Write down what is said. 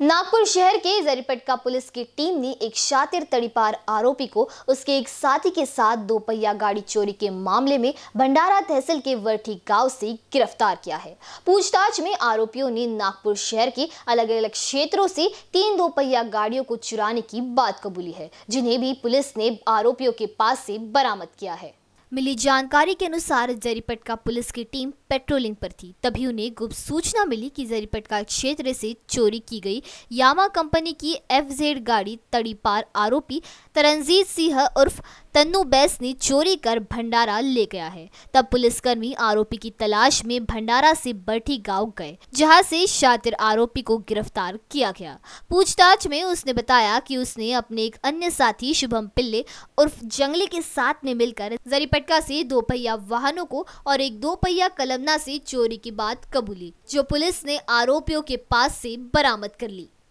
नागपुर शहर के जरीपटका पुलिस की टीम ने एक शातिर तड़ीपार आरोपी को उसके एक साथी के साथ दोपहिया गाड़ी चोरी के मामले में भंडारा तहसील के वर्ठी गांव से गिरफ्तार किया है पूछताछ में आरोपियों ने नागपुर शहर के अलग अलग क्षेत्रों से तीन दोपहिया गाड़ियों को चुराने की बात कबूली है जिन्हें भी पुलिस ने आरोपियों के पास से बरामद किया है मिली जानकारी के अनुसार जरीपटका पुलिस की टीम पेट्रोलिंग पर थी तभी उन्हें गुप्त सूचना मिली कि जरीपटका क्षेत्र से चोरी की गई यामा कंपनी की एफजेड गाड़ी पार आरोपी तरनजीत सिंह उर्फ तन्नू बैस ने चोरी कर भंडारा ले गया है तब पुलिसकर्मी आरोपी की तलाश में भंडारा से बर्ठी गांव गए जहां से शातिर आरोपी को गिरफ्तार किया गया पूछताछ में उसने बताया कि उसने अपने एक अन्य साथी शुभम पिल्ले उर्फ जंगली के साथ में मिलकर जरीपट फटका से पहिया वाहनों को और एक दो पहिया कलमना से चोरी की बात कबूली जो पुलिस ने आरोपियों के पास से बरामद कर ली